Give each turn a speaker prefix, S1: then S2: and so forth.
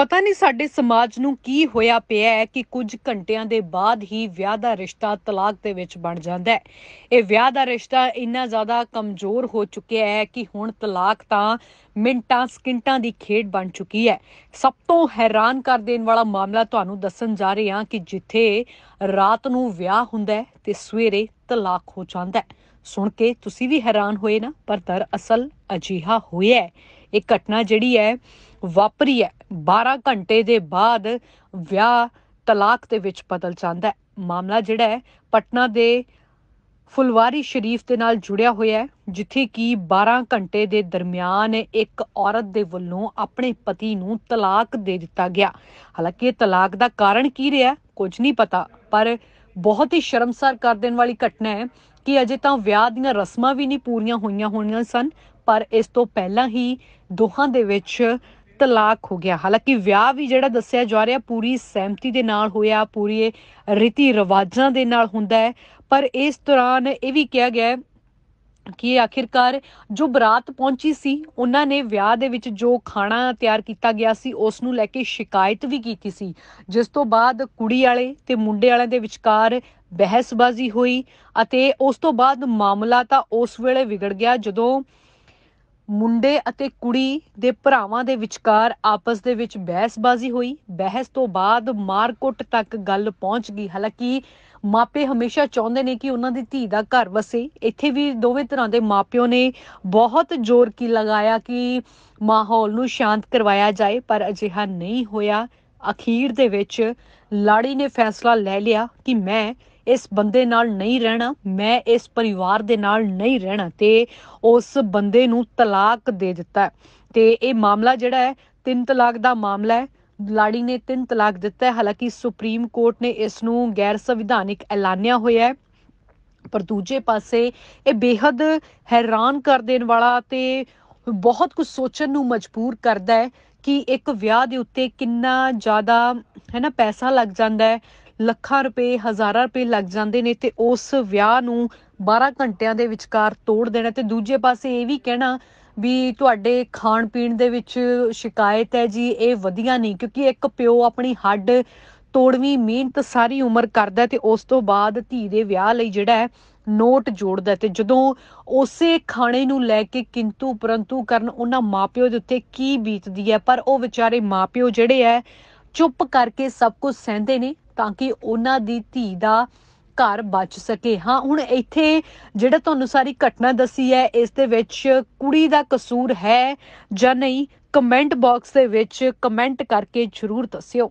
S1: ਪਤਾ ਨਹੀਂ ਸਾਡੇ ਸਮਾਜ ਨੂੰ ਕੀ ਹੋਇਆ ਪਿਆ ਹੈ ਕਿ ਕੁਝ ਘੰਟਿਆਂ ਦੇ ਬਾਅਦ ਹੀ ਵਿਆਹ ਦਾ ਰਿਸ਼ਤਾ ਤਲਾਕ ਦੇ ਵਿੱਚ ਬਣ ਜਾਂਦਾ ਹੈ ਇਹ ਵਿਆਹ ਦਾ ਰਿਸ਼ਤਾ ਇੰਨਾ ਜ਼ਿਆਦਾ ਕਮਜ਼ੋਰ ਹੋ ਚੁੱਕਿਆ ਹੈ ਕਿ ਹੁਣ ਤਲਾਕ ਤਾਂ ਮਿੰਟਾਂ ਸਕਿੰਟਾਂ ਦੀ ਖੇਡ ਬਣ ਚੁੱਕੀ ਹੈ ਸਭ ਤੋਂ ਹੈਰਾਨ ਕਰ ਦੇਣ ਵਾਲਾ ਮਾਮਲਾ ਤੁਹਾਨੂੰ ਦੱਸਣ ਜਾ ਰਹੇ ਹਾਂ ਕਿ ਜਿੱਥੇ ਰਾਤ ਨੂੰ ਵਿਆਹ ਹੁੰਦਾ ਹੈ ਤੇ ਸਵੇਰੇ ਤਲਾਕ ਹੋ ਜਾਂਦਾ ਹੈ ਸੁਣ ਕੇ ਤੁਸੀਂ ਵੀ ਹੈਰਾਨ ਹੋਏ ਨਾ ਪਰ ਦਰ ਅਸਲ ਅਜੀਹਾ ਹੋਇਆ ਹੈ ਇਹ ਘਟਨਾ ਜਿਹੜੀ ਹੈ ਵਾਪਰੀ ਹੈ 12 ਘੰਟੇ ਦੇ ਬਾਅਦ ਵਿਆਹ ਤਲਾਕ ਦੇ ਵਿੱਚ ਬਦਲ ਜਾਂਦਾ ਹੈ ਮਾਮਲਾ ਜਿਹੜਾ ਹੈ ਪਟਨਾ ਦੇ ਫੁਲਵਾਰੀ ਸ਼ਰੀਫ ਦੇ ਨਾਲ ਜੁੜਿਆ ਹੋਇਆ ਹੈ ਜਿੱਥੇ ਕਿ 12 ਘੰਟੇ ਦੇ ਦਰਮਿਆਨ ਇੱਕ ਔਰਤ ਦੇ ਵੱਲੋਂ ਆਪਣੇ ਪਤੀ ਨੂੰ ਤਲਾਕ ਦੇ ਦਿੱਤਾ ਗਿਆ ਹਾਲਾਂਕਿ ਇਹ ਤਲਾਕ ਦਾ ਕਾਰਨ ਕੀ ਰਿਹਾ ਕੁਝ ਨਹੀਂ ਪਤਾ ਪਰ ਬਹੁਤ ਹੀ ਸ਼ਰਮਸਾਰ ਕਰ ਦੇਣ ਵਾਲੀ ਘਟਨਾ ਹੈ ਕਿ ਅਜੇ ਤਾਂ ਵਿਆਹ ਦੀਆਂ ਰਸਮਾਂ ਵੀ ਨਹੀਂ ਪੂਰੀਆਂ ਹੋਈਆਂ ਹੋਣੀਆਂ ਸਨ ਪਰ ਇਸ ਤੋਂ ਪਹਿਲਾਂ ਹੀ ਦੋਹਾਂ ਦੇ ਵਿੱਚ ਤਲਾਕ ਹੋ ਗਿਆ ਹਾਲਾਂਕਿ ਵਿਆਹ ਵੀ ਜਿਹੜਾ ਦੱਸਿਆ ਜਾ ਰਿਹਾ ਪੂਰੀ ਸਹਿਮਤੀ ਦੇ ਨਾਲ ਹੋਇਆ ਪੂਰੀ ਰੀਤੀ ਰਿਵਾਜਾਂ ਦੇ ਨਾਲ ਹੁੰਦਾ ਹੈ ਪਰ ਇਸ ਦੌਰਾਨ ਇਹ ਵੀ ਕਿਹਾ ਗਿਆ ਕਿ ਆਖਿਰਕਾਰ ਜੋ ਬਰਾਤ ਪਹੁੰਚੀ ਸੀ ਉਹਨਾਂ ਨੇ ਵਿਆਹ ਦੇ ਵਿੱਚ ਜੋ ਖਾਣਾ ਤਿਆਰ ਕੀਤਾ ਗਿਆ ਸੀ ਉਸ ਨੂੰ ਲੈ ਕੇ ਸ਼ਿਕਾਇਤ ਵੀ ਕੀਤੀ ਸੀ ਜਿਸ ਤੋਂ ਬਾਅਦ ਕੁੜੀ ਵਾਲੇ ਤੇ ਮੁੰਡੇ ਵਾਲਿਆਂ ਦੇ ਵਿਚਕਾਰ ਬਹਿਸਬਾਜ਼ੀ ਹੋਈ ਅਤੇ ਉਸ ਤੋਂ ਬਾਅਦ ਮਾਮਲਾ ਤਾਂ ਉਸ ਵੇਲੇ ਵਿਗੜ ਗਿਆ ਜਦੋਂ ਮੁੰਡੇ ਅਤੇ ਕੁੜੀ ਦੇ ਭਰਾਵਾਂ ਦੇ ਵਿਚਕਾਰ ਆਪਸ ਦੇ ਵਿੱਚ ਬਹਿਸਬਾਜ਼ੀ ਹੋਈ ਬਹਿਸ ਤੋਂ ਬਾਅਦ ਮਾਰਕੁੱਟ ਤੱਕ ਗੱਲ ਪਹੁੰਚ ਗਈ ਹਾਲਾਂਕਿ ਮਾਪੇ ਹਮੇਸ਼ਾ ਚਾਹੁੰਦੇ ਨੇ ਕਿ ਉਹਨਾਂ ਦੀ ਧੀ ਦਾ ਘਰ ਵਸੇ ਇੱਥੇ ਵੀ ਦੋਵੇਂ ਤਰ੍ਹਾਂ ਦੇ ਮਾਪਿਓ ਨੇ ਬਹੁਤ ਜ਼ੋਰ ਕੀ ਲਗਾਇਆ ਕਿ ਮਾਹੌਲ ਨੂੰ ਸ਼ਾਂਤ ਕਰਵਾਇਆ ਜਾਏ ਪਰ ਅਜਿਹਾ ਨਹੀਂ ਹੋਇਆ ਅਖੀਰ ਦੇ ਵਿੱਚ ਲਾੜੀ ਨੇ ਫੈਸਲਾ ਲੈ ਲਿਆ ਕਿ ਮੈਂ ਇਸ ਬੰਦੇ ਨਾਲ ਨਹੀਂ ਰਹਿਣਾ ਮੈਂ ਇਸ ਪਰਿਵਾਰ ਦੇ ਨਾਲ ਨਹੀਂ ਰਹਿਣਾ ਤੇ ਉਸ ਬੰਦੇ ਨੂੰ ਤਲਾਕ ਦੇ ਦਿੱਤਾ ਤੇ ਇਹ ਮਾਮਲਾ ਜਿਹੜਾ ਹੈ ਤਿੰਨ ਤਲਾਕ ਦਾ ਮਾਮਲਾ ਹੈ ਲਾੜੀ ਨੇ ਤਿੰਨ ਤਲਾਕ ਦਿੱਤਾ ਹੈ ਹਾਲਾਂਕਿ ਸੁਪਰੀਮ ਕੋਰਟ ਨੇ ਇਸ ਨੂੰ ਗੈਰ ਸੰਵਿਧਾਨਿਕ ਐਲਾਨਿਆ ਹੋਇਆ ਹੈ ਪਰ ਦੂਜੇ ਪਾਸੇ ਇਹ ਬੇहद ਹੈਰਾਨ ਕਰ ਦੇਣ ਵਾਲਾ ਤੇ ਬਹੁਤ ਕੁਝ ਸੋਚਣ ਨੂੰ ਮਜਬੂਰ ਕਰਦਾ ਹੈ ਕਿ ਇੱਕ ਵਿਆਹ ਦੇ ਉੱਤੇ ਕਿੰਨਾ ਜ਼ਿਆਦਾ ਹੈ ਨਾ ਪੈਸਾ ਲੱਗ ਜਾਂਦਾ ਹੈ ਲੱਖਾਂ ਰੁਪਏ ਹਜ਼ਾਰਾਂ ਰੁਪਏ ਲੱਗ ਜਾਂਦੇ ਨੇ ਤੇ ਉਸ ਵਿਆਹ ਨੂੰ 12 ਘੰਟਿਆਂ ਦੇ ਵਿਚਕਾਰ ਤੋੜ ਦੇਣਾ ਤੇ ਦੂਜੇ ਪਾਸੇ ਇਹ ਵੀ ਕਹਿਣਾ ਵੀ ਤੁਹਾਡੇ ਖਾਣ ਪੀਣ ਦੇ ਵਿੱਚ ਸ਼ਿਕਾਇਤ ਹੈ ਜੀ ਇਹ ਵਧੀਆ ਨਹੀਂ ਕਿਉਂਕਿ ਇੱਕ ਪਿਓ ਆਪਣੀ ਹੱਡ ਤੋੜਵੀਂ ਮਿਹਨਤ ਸਾਰੀ ਉਮਰ ਕਰਦਾ ਤੇ ਉਸ ਤੋਂ ਬਾਅਦ ਧੀ ਦੇ ਵਿਆਹ ਲਈ ਜਿਹੜਾ ਹੈ ਨੋਟ ਜੋੜਦਾ ਤੇ ਜਦੋਂ ਉਸੇ ਖਾਣੇ ਨੂੰ ਲੈ ਕੇ ਕਿੰਤੂ ਪਰੰਤੂ ਕਰਨ ਉਹਨਾਂ ਮਾਪਿਓ ਦੇ ਉੱਤੇ ਕੀ ਬੀਤਦੀ ਹੈ ਪਰ ਉਹ ਵਿਚਾਰੇ ਮਾਪਿਓ ਜਿਹੜੇ ਐ ਚੁੱਪ ਕਰਕੇ ਸਭ ਕੁਝ ਸਹਿੰਦੇ ਨੇ ਤਾਂ ਕਿ ਉਹਨਾਂ ਦੀ ਧੀ ਦਾ ਘਰ ਬਚ ਸਕੇ ਹਾਂ ਹੁਣ ਇੱਥੇ ਜਿਹੜਾ ਤੁਹਾਨੂੰ ਸਾਰੀ ਘਟਨਾ ਦੱਸੀ ਹੈ ਇਸ ਦੇ ਵਿੱਚ ਕੁੜੀ ਦਾ ਕਸੂਰ ਹੈ ਜਾਂ ਨਹੀਂ ਕਮੈਂਟ ਬਾਕਸ ਦੇ ਵਿੱਚ ਕਮੈਂਟ ਕਰਕੇ ਜ਼ਰੂਰ ਦੱਸਿਓ